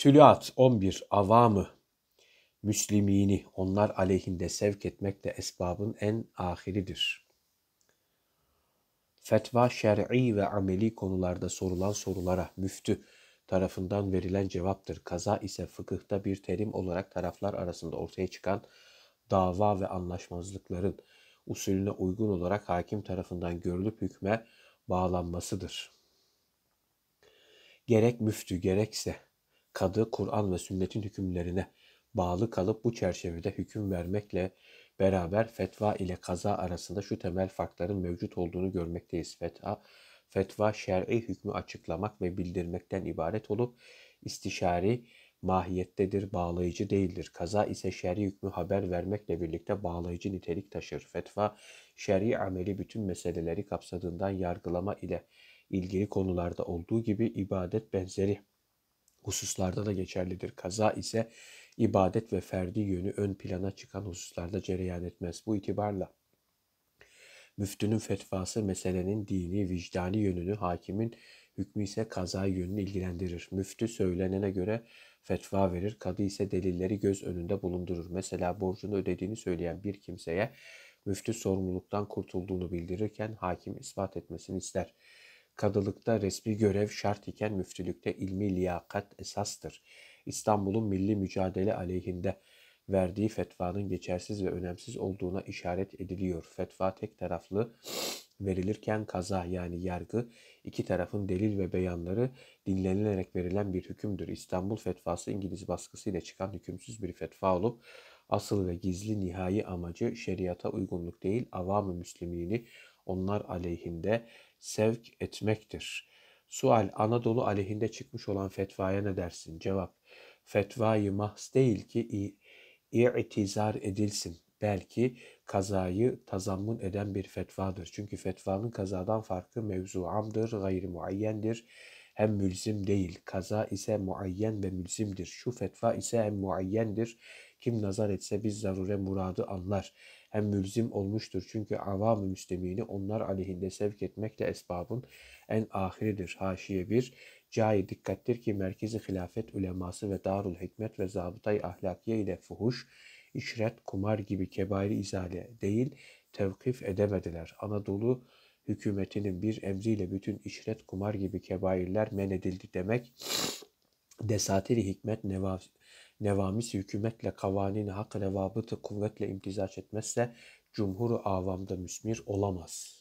Tülat 11 avamı Müslimini onlar aleyhinde sevk etmek de esbabın en ahiridir. Fetva şer'i ve ameli konularda sorulan sorulara müftü tarafından verilen cevaptır. Kaza ise fıkıhta bir terim olarak taraflar arasında ortaya çıkan dava ve anlaşmazlıkların usulüne uygun olarak hakim tarafından görülüp hükme bağlanmasıdır. Gerek müftü gerekse kadı Kur'an ve sünnetin hükümlerine bağlı kalıp bu çerçevede hüküm vermekle beraber fetva ile kaza arasında şu temel farkların mevcut olduğunu görmekteyiz. Fetva, fetva şer'i hükmü açıklamak ve bildirmekten ibaret olup istişari mahiyettedir, bağlayıcı değildir. Kaza ise şer'i hükmü haber vermekle birlikte bağlayıcı nitelik taşır. Fetva, şer'i ameli bütün meseleleri kapsadığından yargılama ile ilgili konularda olduğu gibi ibadet benzeri hususlarda da geçerlidir. Kaza ise ibadet ve ferdi yönü ön plana çıkan hususlarda cereyan etmez. Bu itibarla müftünün fetvası meselenin dini, vicdani yönünü, hakimin hükmü ise kaza yönünü ilgilendirir. Müftü söylenene göre fetva verir, kadı ise delilleri göz önünde bulundurur. Mesela borcunu ödediğini söyleyen bir kimseye müftü sorumluluktan kurtulduğunu bildirirken hakim ispat etmesini ister.'' Kadılıkta resmi görev şart iken müftülükte ilmi liyakat esastır. İstanbul'un milli mücadele aleyhinde verdiği fetvanın geçersiz ve önemsiz olduğuna işaret ediliyor. Fetva tek taraflı verilirken kaza yani yargı iki tarafın delil ve beyanları dinlenilerek verilen bir hükümdür. İstanbul fetvası İngiliz baskısıyla çıkan hükümsüz bir fetva olup asıl ve gizli nihai amacı şeriata uygunluk değil avam-ı müslimliğini onlar aleyhinde sevk etmektir. Sual Anadolu aleyhinde çıkmış olan fetvaya ne dersin? Cevap fetvayı mahz değil ki i'tizar edilsin. Belki kazayı tazammun eden bir fetvadır. Çünkü fetvanın kazadan farkı mevzuamdır, gayri muayyendir hem mülzim değil. Kaza ise muayyen ve mülzimdir. Şu fetva ise hem muayyendir. Kim nazar etse biz zarure muradı anlar. Hem mülzim olmuştur çünkü avam-ı müslimini onlar aleyhinde sevk etmekle esbabın en ahiridir. Haşiye bir Cahil dikkattir ki merkezi hilafet uleması ve darul hikmet ve zabıtay ahlakiye ile fuhuş, işret, kumar gibi kebairi izale değil, tevkif edemediler. Anadolu hükümetinin bir emriyle bütün işret kumar gibi kebairler men edildi demek desatiri hikmet nevav, nevamis hükümetle kavanin hak revabıtı kuvvetle imtizaç etmezse cumhur avamda müsmir olamaz.''